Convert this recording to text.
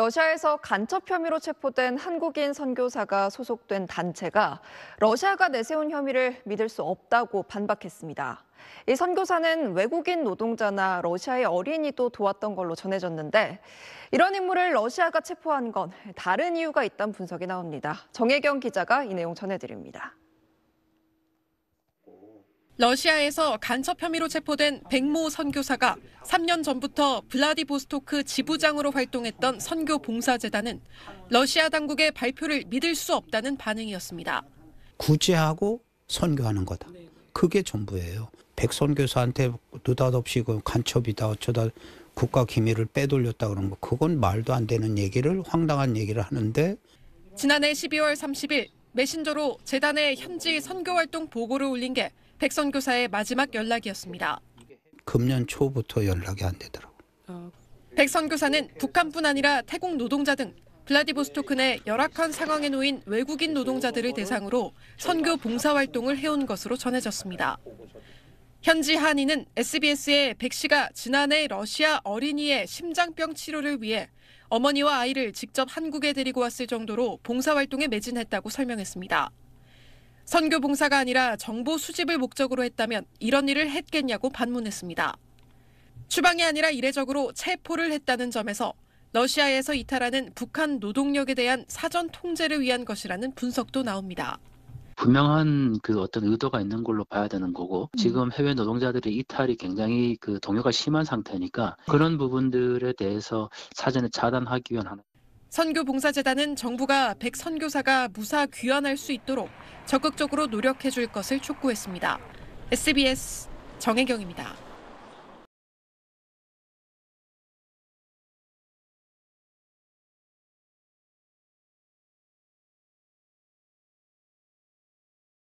러시아에서 간첩 혐의로 체포된 한국인 선교사가 소속된 단체가 러시아가 내세운 혐의를 믿을 수 없다고 반박했습니다. 이 선교사는 외국인 노동자나 러시아의 어린이도 도왔던 걸로 전해졌는데 이런 인물을 러시아가 체포한 건 다른 이유가 있다는 분석이 나옵니다. 정혜경 기자가 이 내용 전해드립니다. 러시아에서 간첩 혐의로 체포된 백모 선교사가 3년 전부터 블라디보스토크 지부장으로 활동했던 선교 봉사재단은 러시아 당국의 발표를 믿을 수 없다는 반응이었습니다. 구제하고 선교하는 거다. 그게 전부예요. 백 선교사한테 느닷없이 그 간첩이다 어쩌다 국가 기밀을 빼돌렸다 그런 거 그건 말도 안 되는 얘기를 황당한 얘기를 하는데 지난해 12월 30일 메신저로 재단의 현지 선교활동 보고를 올린 게 백선교사의 마지막 연락이었습니다. 금년 초부터 연락이 안 되더라고. 백선교사는 북한뿐 아니라 태국 노동자 등 블라디보스토크 내 열악한 상황에 놓인 외국인 노동자들을 대상으로 선교 봉사활동을 해온 것으로 전해졌습니다. 현지 한인은 SBS에 백 씨가 지난해 러시아 어린이의 심장병 치료를 위해 어머니와 아이를 직접 한국에 데리고 왔을 정도로 봉사활동에 매진했다고 설명했습니다. 선교 봉사가 아니라 정보 수집을 목적으로 했다면 이런 일을 했겠냐고 반문했습니다. 추방이 아니라 이례적으로 체포를 했다는 점에서 러시아에서 이탈하는 북한 노동력에 대한 사전 통제를 위한 것이라는 분석도 나옵니다. 분명한 그 어떤 의도가 있는 걸로 봐야 되는 거고 음. 지금 해외 노동자들의 이탈이 굉장히 그 동요가 심한 상태니까 그런 부분들에 대해서 사전에 차단하기 위한 하나. 선교봉사재단은 정부가 백 선교사가 무사 귀환할 수 있도록 적극적으로 노력해 줄 것을 촉구했습니다. SBS 정혜경입니다.